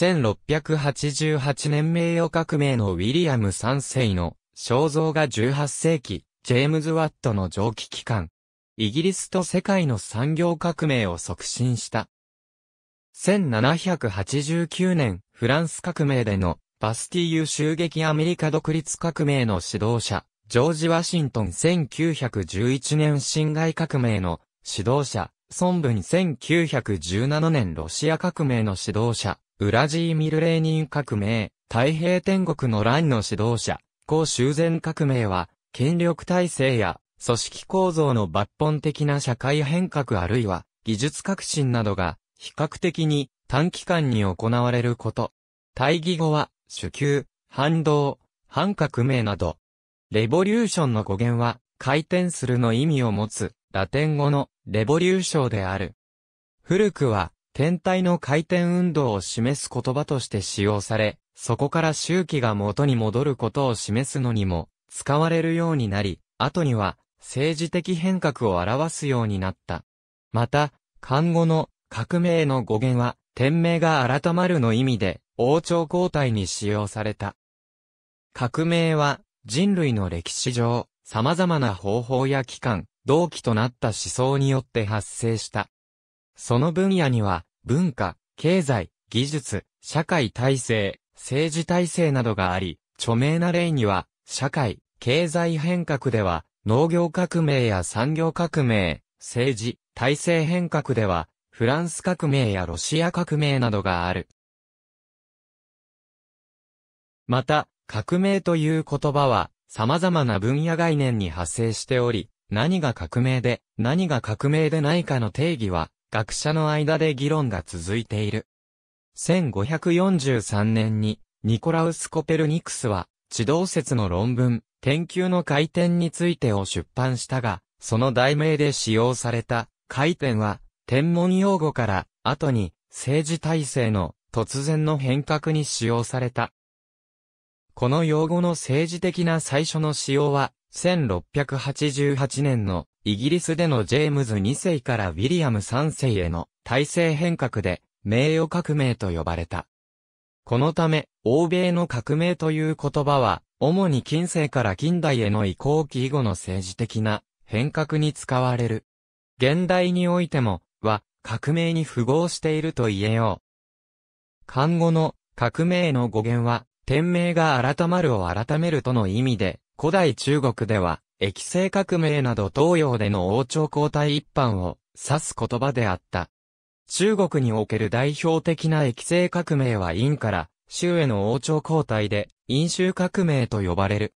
1688年名誉革命のウィリアム3世の肖像が18世紀、ジェームズ・ワットの蒸気機関。イギリスと世界の産業革命を促進した。1789年、フランス革命でのバスティーユ襲撃アメリカ独立革命の指導者、ジョージ・ワシントン1911年侵害革命の指導者、孫文1917年ロシア革命の指導者、ウラジーミルレーニン革命、太平天国の乱の指導者、高修繕革命は、権力体制や組織構造の抜本的な社会変革あるいは技術革新などが比較的に短期間に行われること。大義語は、主級、反動、反革命など。レボリューションの語源は、回転するの意味を持つ、ラテン語のレボリューションである。古くは、天体の回転運動を示す言葉として使用され、そこから周期が元に戻ることを示すのにも使われるようになり、後には政治的変革を表すようになった。また、漢語の革命の語源は、天命が改まるの意味で、王朝交代に使用された。革命は、人類の歴史上、様々な方法や機関、同期となった思想によって発生した。その分野には、文化、経済、技術、社会体制、政治体制などがあり、著名な例には、社会、経済変革では、農業革命や産業革命、政治、体制変革では、フランス革命やロシア革命などがある。また、革命という言葉は、様々な分野概念に発生しており、何が革命で、何が革命でないかの定義は、学者の間で議論が続いている。1543年に、ニコラウス・コペルニクスは、地動説の論文、天球の回転についてを出版したが、その題名で使用された、回転は、天文用語から、後に、政治体制の突然の変革に使用された。この用語の政治的な最初の使用は、1688年のイギリスでのジェームズ2世からウィリアム3世への体制変革で名誉革命と呼ばれた。このため、欧米の革命という言葉は、主に近世から近代への移行期以後の政治的な変革に使われる。現代においても、は、革命に符合していると言えよう。漢語の革命の語源は、天命が改まるを改めるとの意味で、古代中国では、液性革命など東洋での王朝交代一般を指す言葉であった。中国における代表的な液性革命は陰から周への王朝交代で陰州革命と呼ばれる。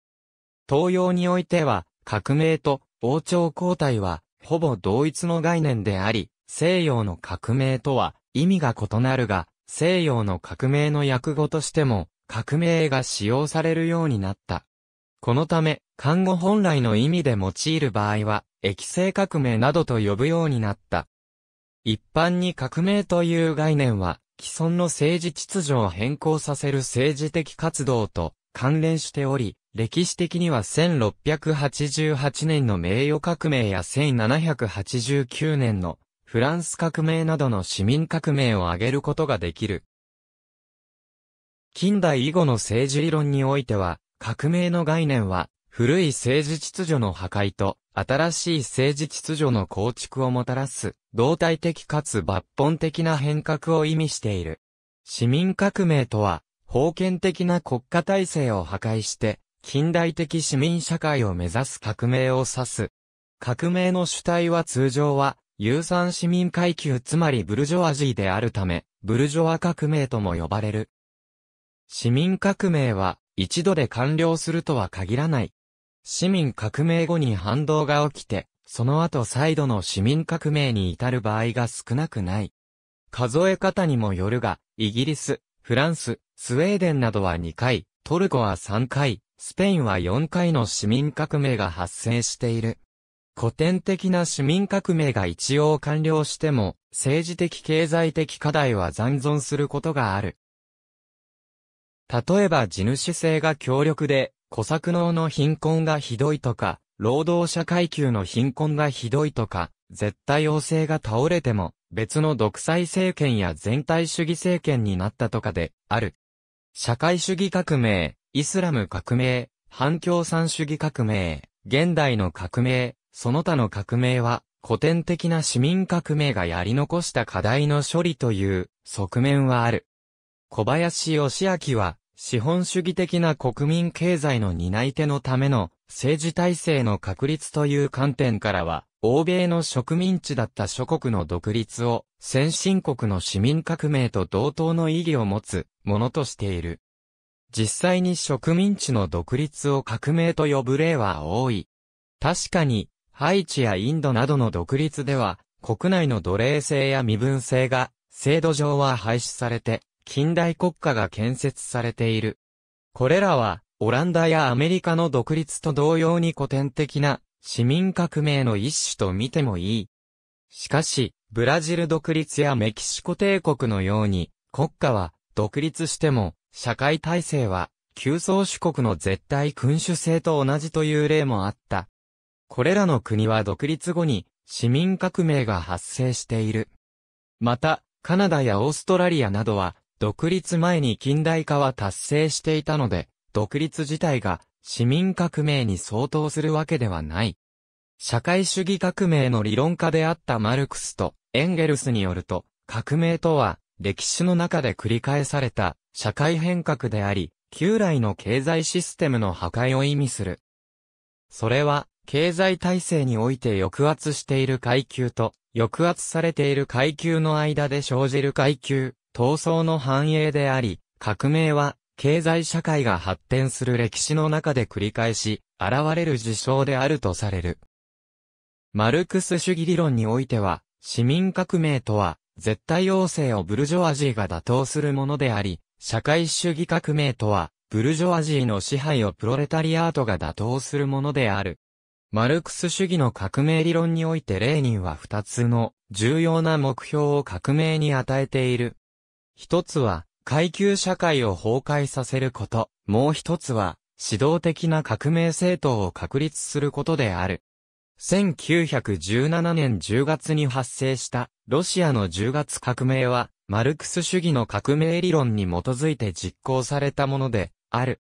東洋においては革命と王朝交代はほぼ同一の概念であり、西洋の革命とは意味が異なるが、西洋の革命の訳語としても革命が使用されるようになった。このため、漢語本来の意味で用いる場合は、液性革命などと呼ぶようになった。一般に革命という概念は、既存の政治秩序を変更させる政治的活動と関連しており、歴史的には1688年の名誉革命や1789年のフランス革命などの市民革命を挙げることができる。近代以後の政治理論においては、革命の概念は、古い政治秩序の破壊と、新しい政治秩序の構築をもたらす、動体的かつ抜本的な変革を意味している。市民革命とは、封建的な国家体制を破壊して、近代的市民社会を目指す革命を指す。革命の主体は通常は、有産市民階級つまりブルジョアジーであるため、ブルジョア革命とも呼ばれる。市民革命は、一度で完了するとは限らない。市民革命後に反動が起きて、その後再度の市民革命に至る場合が少なくない。数え方にもよるが、イギリス、フランス、スウェーデンなどは2回、トルコは3回、スペインは4回の市民革命が発生している。古典的な市民革命が一応完了しても、政治的経済的課題は残存することがある。例えば地主制が強力で、小作農の貧困がひどいとか、労働者階級の貧困がひどいとか、絶対王政が倒れても、別の独裁政権や全体主義政権になったとかで、ある。社会主義革命、イスラム革命、反共産主義革命、現代の革命、その他の革命は、古典的な市民革命がやり残した課題の処理という側面はある。小林義明は、資本主義的な国民経済の担い手のための政治体制の確立という観点からは、欧米の植民地だった諸国の独立を先進国の市民革命と同等の意義を持つものとしている。実際に植民地の独立を革命と呼ぶ例は多い。確かに、ハイチやインドなどの独立では、国内の奴隷制や身分制が、制度上は廃止されて、近代国家が建設されている。これらは、オランダやアメリカの独立と同様に古典的な市民革命の一種と見てもいい。しかし、ブラジル独立やメキシコ帝国のように、国家は独立しても、社会体制は、旧宗主国の絶対君主制と同じという例もあった。これらの国は独立後に、市民革命が発生している。また、カナダやオーストラリアなどは、独立前に近代化は達成していたので、独立自体が市民革命に相当するわけではない。社会主義革命の理論家であったマルクスとエンゲルスによると、革命とは歴史の中で繰り返された社会変革であり、旧来の経済システムの破壊を意味する。それは、経済体制において抑圧している階級と、抑圧されている階級の間で生じる階級闘争の繁栄であり、革命は、経済社会が発展する歴史の中で繰り返し、現れる事象であるとされる。マルクス主義理論においては、市民革命とは、絶対王政をブルジョアジーが打倒するものであり、社会主義革命とは、ブルジョアジーの支配をプロレタリアートが打倒するものである。マルクス主義の革命理論においてレーニンは二つの重要な目標を革命に与えている。一つは、階級社会を崩壊させること、もう一つは、指導的な革命政党を確立することである。1917年10月に発生したロシアの10月革命は、マルクス主義の革命理論に基づいて実行されたものである。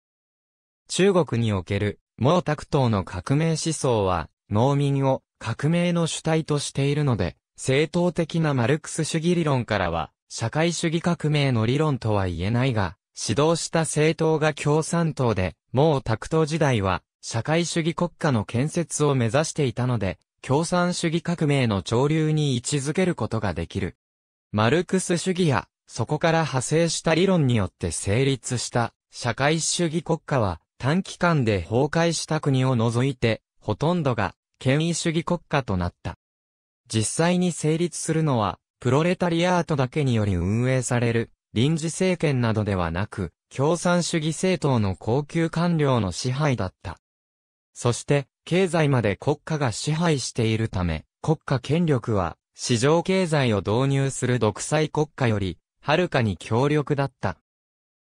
中国における毛沢東の革命思想は、農民を革命の主体としているので、正当的なマルクス主義理論からは社会主義革命の理論とは言えないが、指導した政党が共産党で、もう卓党時代は、社会主義国家の建設を目指していたので、共産主義革命の潮流に位置づけることができる。マルクス主義や、そこから派生した理論によって成立した社会主義国家は短期間で崩壊した国を除いてほとんどが権威主義国家となった。実際に成立するのはプロレタリアートだけにより運営される、臨時政権などではなく、共産主義政党の高級官僚の支配だった。そして、経済まで国家が支配しているため、国家権力は、市場経済を導入する独裁国家より、はるかに強力だった。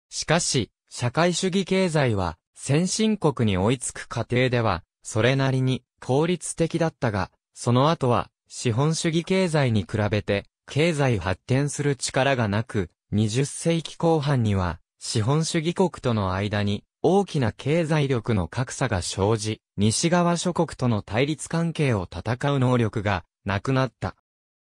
しかし、社会主義経済は、先進国に追いつく過程では、それなりに効率的だったが、その後は、資本主義経済に比べて、経済発展する力がなく、20世紀後半には、資本主義国との間に、大きな経済力の格差が生じ、西側諸国との対立関係を戦う能力がなくなった。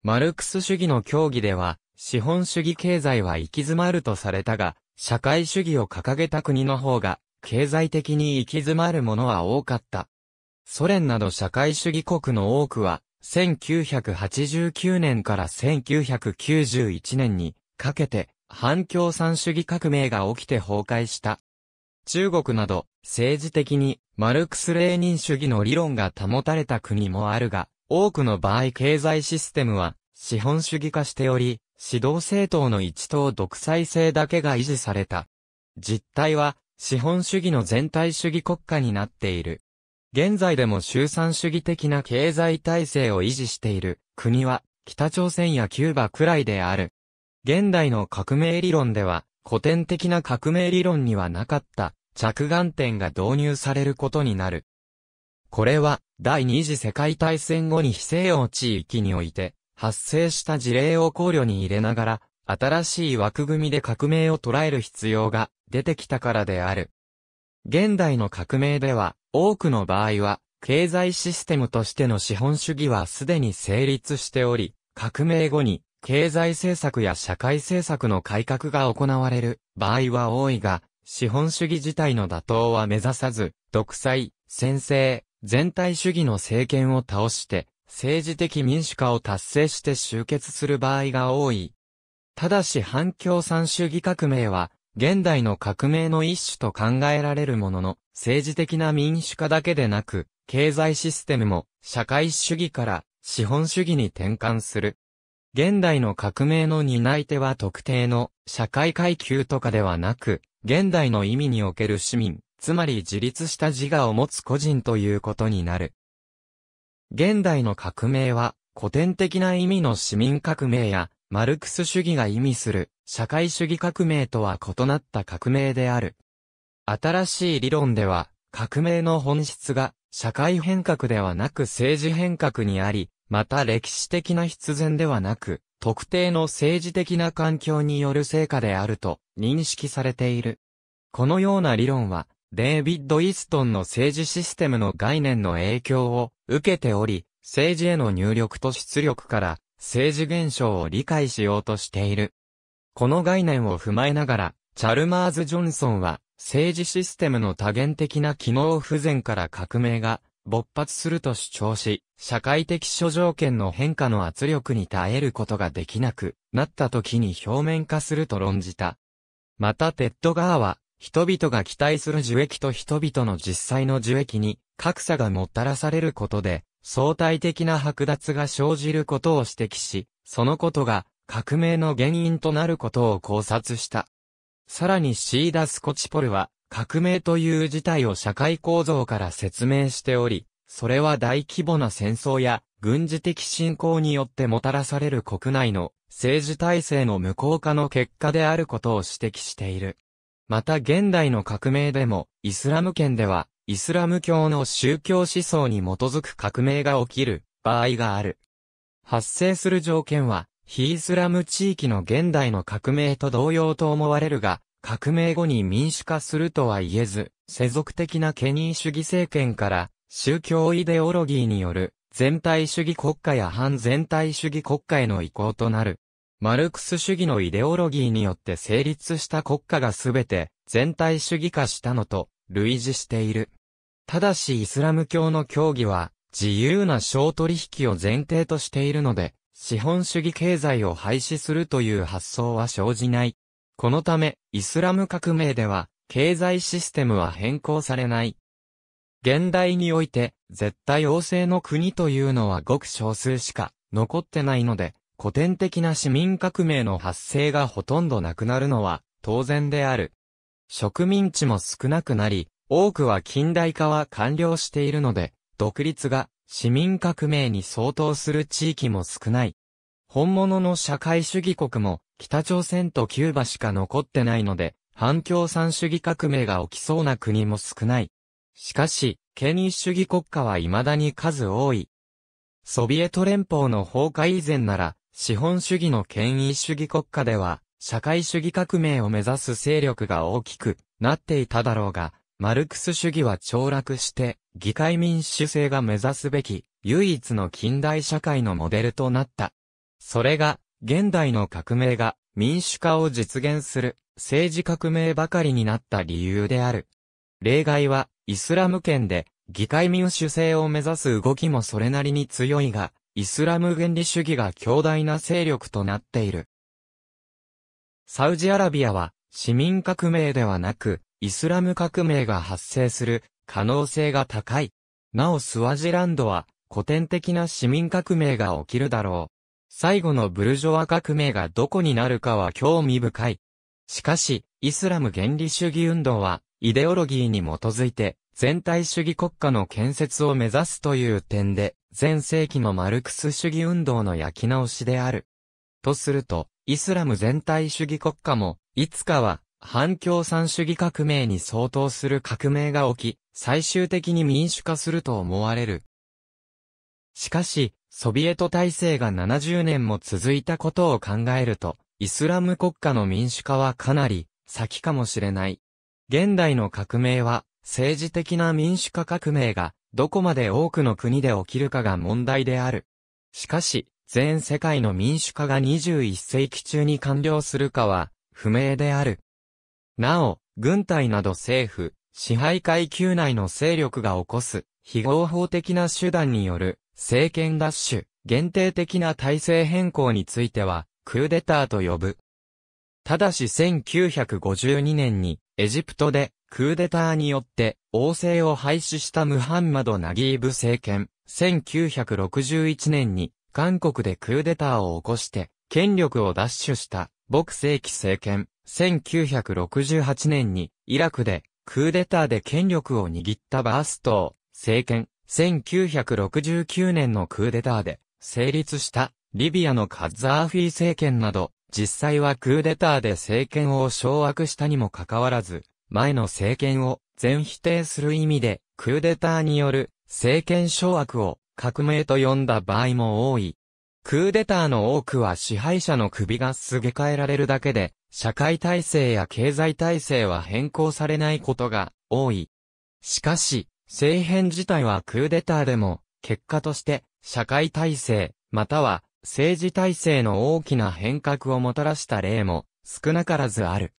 マルクス主義の協議では、資本主義経済は行き詰まるとされたが、社会主義を掲げた国の方が、経済的に行き詰まるものは多かった。ソ連など社会主義国の多くは、1989年から1991年にかけて反共産主義革命が起きて崩壊した。中国など政治的にマルクス・レーニン主義の理論が保たれた国もあるが、多くの場合経済システムは資本主義化しており、指導政党の一党独裁性だけが維持された。実態は資本主義の全体主義国家になっている。現在でも集産主義的な経済体制を維持している国は北朝鮮やキューバくらいである。現代の革命理論では古典的な革命理論にはなかった着眼点が導入されることになる。これは第二次世界大戦後に非西洋地域において発生した事例を考慮に入れながら新しい枠組みで革命を捉える必要が出てきたからである。現代の革命では多くの場合は、経済システムとしての資本主義はすでに成立しており、革命後に経済政策や社会政策の改革が行われる場合は多いが、資本主義自体の打倒は目指さず、独裁、専制、全体主義の政権を倒して、政治的民主化を達成して終結する場合が多い。ただし反共産主義革命は、現代の革命の一種と考えられるものの、政治的な民主化だけでなく、経済システムも社会主義から資本主義に転換する。現代の革命の担い手は特定の社会階級とかではなく、現代の意味における市民、つまり自立した自我を持つ個人ということになる。現代の革命は古典的な意味の市民革命やマルクス主義が意味する社会主義革命とは異なった革命である。新しい理論では、革命の本質が社会変革ではなく政治変革にあり、また歴史的な必然ではなく、特定の政治的な環境による成果であると認識されている。このような理論は、デイビッド・イストンの政治システムの概念の影響を受けており、政治への入力と出力から政治現象を理解しようとしている。この概念を踏まえながら、チャルマーズ・ジョンソンは政治システムの多元的な機能不全から革命が勃発すると主張し、社会的諸条件の変化の圧力に耐えることができなくなった時に表面化すると論じた。またテッドガーは、人々が期待する樹液と人々の実際の樹液に格差がもたらされることで相対的な剥奪が生じることを指摘し、そのことが革命の原因となることを考察した。さらにシーダ・スコチポルは、革命という事態を社会構造から説明しており、それは大規模な戦争や軍事的侵攻によってもたらされる国内の政治体制の無効化の結果であることを指摘している。また現代の革命でも、イスラム圏では、イスラム教の宗教思想に基づく革命が起きる場合がある。発生する条件は、非イスラム地域の現代の革命と同様と思われるが、革命後に民主化するとは言えず、世俗的なケニー主義政権から、宗教イデオロギーによる、全体主義国家や反全体主義国家への移行となる。マルクス主義のイデオロギーによって成立した国家がすべて全体主義化したのと類似している。ただしイスラム教の教義は自由な商取引を前提としているので、資本主義経済を廃止するという発想は生じない。このため、イスラム革命では、経済システムは変更されない。現代において、絶対王政の国というのはごく少数しか残ってないので、古典的な市民革命の発生がほとんどなくなるのは当然である。植民地も少なくなり、多くは近代化は完了しているので、独立が市民革命に相当する地域も少ない。本物の社会主義国も北朝鮮とキューバしか残ってないので、反共産主義革命が起きそうな国も少ない。しかし、権威主義国家は未だに数多い。ソビエト連邦の崩壊以前なら、資本主義の権威主義国家では、社会主義革命を目指す勢力が大きくなっていただろうが、マルクス主義は凋落して、議会民主制が目指すべき、唯一の近代社会のモデルとなった。それが、現代の革命が民主化を実現する政治革命ばかりになった理由である。例外は、イスラム圏で議会民主制を目指す動きもそれなりに強いが、イスラム原理主義が強大な勢力となっている。サウジアラビアは市民革命ではなくイスラム革命が発生する可能性が高い。なおスワジランドは古典的な市民革命が起きるだろう。最後のブルジョワ革命がどこになるかは興味深い。しかし、イスラム原理主義運動は、イデオロギーに基づいて、全体主義国家の建設を目指すという点で、前世紀のマルクス主義運動の焼き直しである。とすると、イスラム全体主義国家も、いつかは反共産主義革命に相当する革命が起き、最終的に民主化すると思われる。しかし、ソビエト体制が70年も続いたことを考えると、イスラム国家の民主化はかなり先かもしれない。現代の革命は、政治的な民主化革命が、どこまで多くの国で起きるかが問題である。しかし、全世界の民主化が21世紀中に完了するかは、不明である。なお、軍隊など政府、支配階級内の勢力が起こす、非合法的な手段による、政権奪取、限定的な体制変更については、クーデターと呼ぶ。ただし1952年に、エジプトで、クーデターによって、王政を廃止したムハンマド・ナギーブ政権、1961年に、韓国でクーデターを起こして、権力を奪取した、朴正規政権、1968年にイラクでクーデターで権力を握ったバースト政権、1969年のクーデターで成立したリビアのカッザーフィ政権など、実際はクーデターで政権を掌握したにもかかわらず、前の政権を全否定する意味で、クーデターによる政権掌握を革命と呼んだ場合も多い。クーデターの多くは支配者の首がすげ替えられるだけで、社会体制や経済体制は変更されないことが多い。しかし、政変自体はクーデターでも、結果として社会体制、または政治体制の大きな変革をもたらした例も少なからずある。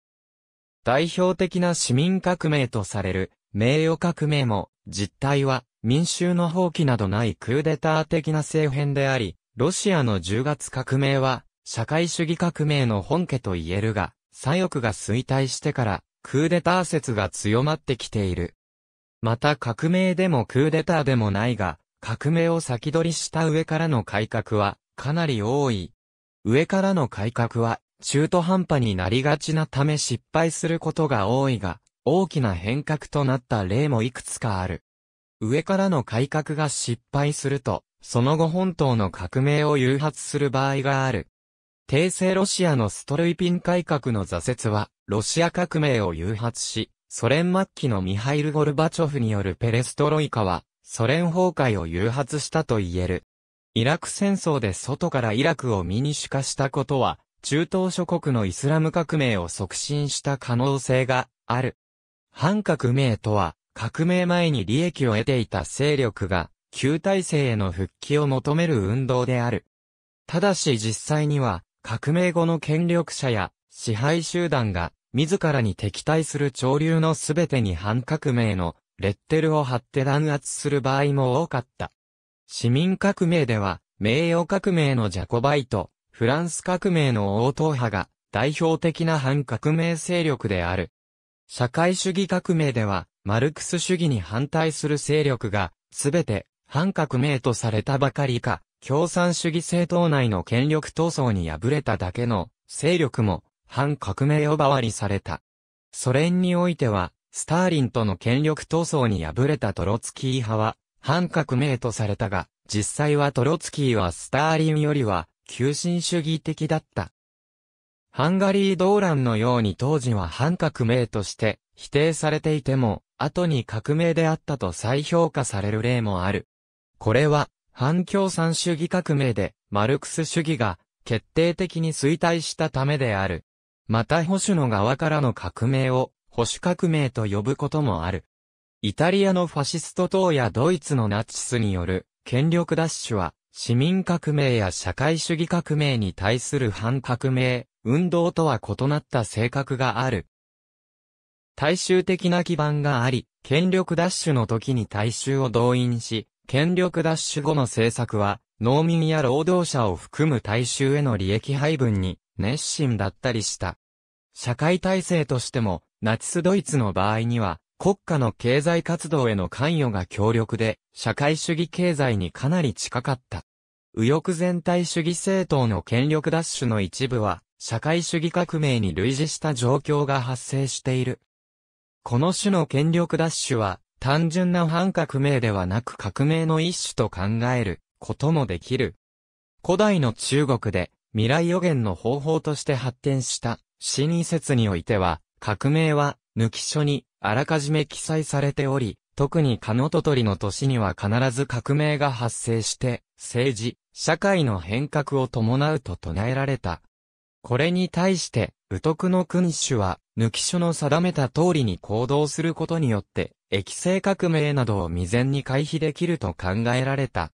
代表的な市民革命とされる名誉革命も実態は民衆の放棄などないクーデター的な政変であり、ロシアの10月革命は社会主義革命の本家と言えるが、左翼が衰退してから、クーデター説が強まってきている。また革命でもクーデターでもないが、革命を先取りした上からの改革は、かなり多い。上からの改革は、中途半端になりがちなため失敗することが多いが、大きな変革となった例もいくつかある。上からの改革が失敗すると、その後本島の革命を誘発する場合がある。帝政ロシアのストルイピン改革の挫折は、ロシア革命を誘発し、ソ連末期のミハイル・ゴルバチョフによるペレストロイカは、ソ連崩壊を誘発したと言える。イラク戦争で外からイラクを民主化したことは、中東諸国のイスラム革命を促進した可能性がある。反革命とは、革命前に利益を得ていた勢力が、旧体制への復帰を求める運動である。ただし実際には、革命後の権力者や支配集団が自らに敵対する潮流のすべてに反革命のレッテルを貼って弾圧する場合も多かった。市民革命では、名誉革命のジャコバイト、フランス革命の応答派が代表的な反革命勢力である。社会主義革命では、マルクス主義に反対する勢力が、すべて反革命とされたばかりか、共産主義政党内の権力闘争に敗れただけの勢力も反革命呼ばわりされた。ソ連においては、スターリンとの権力闘争に敗れたトロツキー派は反革命とされたが、実際はトロツキーはスターリンよりは急進主義的だった。ハンガリー動乱のように当時は反革命として否定されていても、後に革命であったと再評価される例もある。これは反共産主義革命で、マルクス主義が、決定的に衰退したためである。また保守の側からの革命を、保守革命と呼ぶこともある。イタリアのファシスト党やドイツのナチスによる、権力奪取は、市民革命や社会主義革命に対する反革命、運動とは異なった性格がある。大衆的な基盤があり、権力奪取の時に大衆を動員し、権力奪取後の政策は、農民や労働者を含む大衆への利益配分に熱心だったりした。社会体制としても、ナチスドイツの場合には、国家の経済活動への関与が強力で、社会主義経済にかなり近かった。右翼全体主義政党の権力奪取の一部は、社会主義革命に類似した状況が発生している。この種の権力奪取は、単純な反革命ではなく革命の一種と考えることもできる。古代の中国で未来予言の方法として発展した死に説においては、革命は抜き書にあらかじめ記載されており、特にカノトトリの年には必ず革命が発生して、政治、社会の変革を伴うと唱えられた。これに対して、宇徳の君主は、抜き書の定めた通りに行動することによって、液性革命などを未然に回避できると考えられた。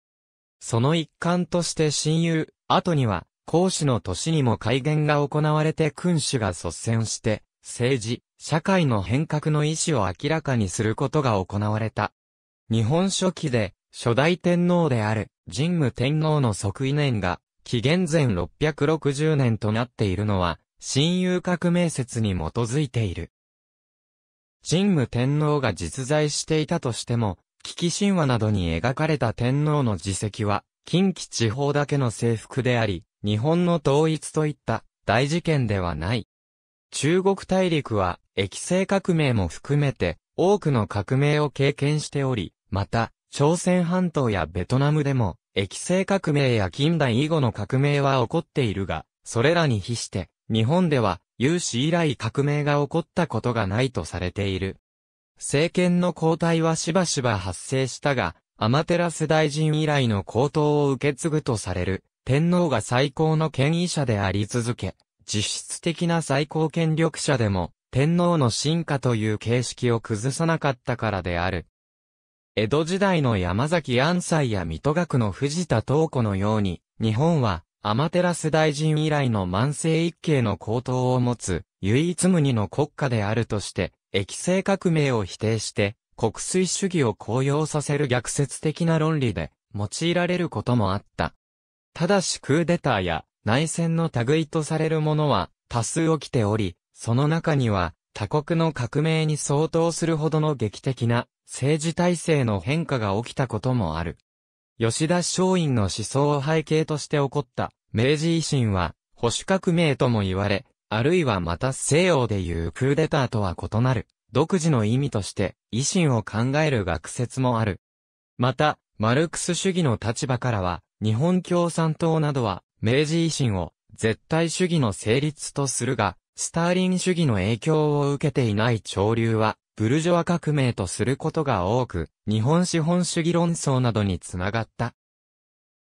その一環として親友、後には、孔子の年にも改元が行われて君主が率先して、政治、社会の変革の意思を明らかにすることが行われた。日本初期で、初代天皇である、神武天皇の即位年が、紀元前660年となっているのは、親友革命説に基づいている。神武天皇が実在していたとしても、危機神話などに描かれた天皇の自責は、近畿地方だけの征服であり、日本の統一といった大事件ではない。中国大陸は、液性革命も含めて、多くの革命を経験しており、また、朝鮮半島やベトナムでも、液性革命や近代以後の革命は起こっているが、それらに比して、日本では、有史以来革命が起こったことがないとされている。政権の交代はしばしば発生したが、アマテラス大臣以来の高騰を受け継ぐとされる、天皇が最高の権威者であり続け、実質的な最高権力者でも、天皇の進化という形式を崩さなかったからである。江戸時代の山崎安西や水戸学の藤田東子のように、日本はアマテラス大臣以来の万世一系の高等を持つ、唯一無二の国家であるとして、液性革命を否定して、国粋主義を高揚させる逆説的な論理で、用いられることもあった。ただしクーデターや内戦の類とされるものは多数起きており、その中には他国の革命に相当するほどの劇的な政治体制の変化が起きたこともある。吉田松陰の思想を背景として起こった明治維新は保守革命とも言われ、あるいはまた西洋でいうクーデターとは異なる、独自の意味として維新を考える学説もある。また、マルクス主義の立場からは、日本共産党などは明治維新を絶対主義の成立とするが、スターリン主義の影響を受けていない潮流は、ブルジョア革命とすることが多く、日本資本主義論争などにつながった。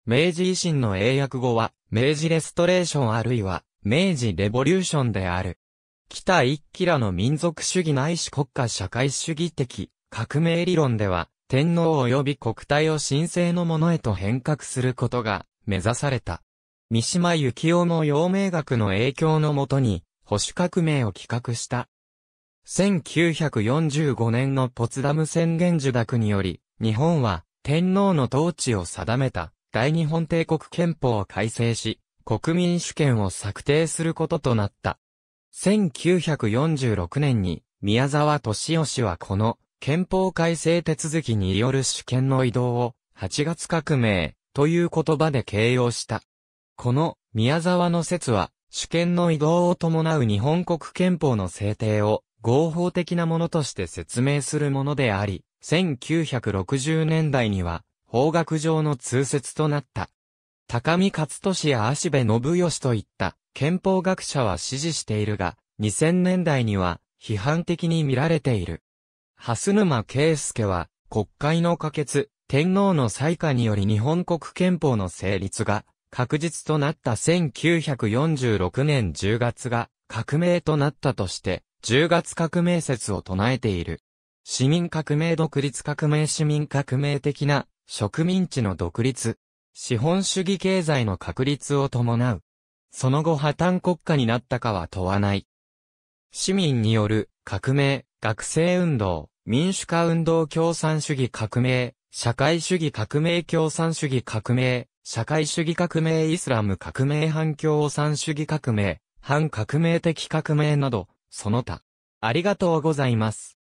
明治維新の英訳語は、明治レストレーションあるいは、明治レボリューションである。北一騎らの民族主義ないし国家社会主義的革命理論では、天皇及び国体を神聖のものへと変革することが目指された。三島由紀夫の陽明学の影響のもとに、保守革命を企画した。1945年のポツダム宣言受諾により、日本は天皇の統治を定めた大日本帝国憲法を改正し、国民主権を策定することとなった。1946年に宮沢敏氏はこの憲法改正手続きによる主権の移動を8月革命という言葉で形容した。この宮沢の説は主権の移動を伴う日本国憲法の制定を合法的なものとして説明するものであり、1960年代には、法学上の通説となった。高見勝利や足部信義といった憲法学者は支持しているが、2000年代には批判的に見られている。蓮沼圭介は、国会の可決、天皇の裁下により日本国憲法の成立が確実となった1946年10月が革命となったとして、10月革命説を唱えている。市民革命独立革命市民革命的な植民地の独立。資本主義経済の確立を伴う。その後破綻国家になったかは問わない。市民による革命、学生運動、民主化運動共産主義革命、社会主義革命共産主義革命、社会主義革命イスラム革命反共産主義革命、反革命的革命など、その他。ありがとうございます。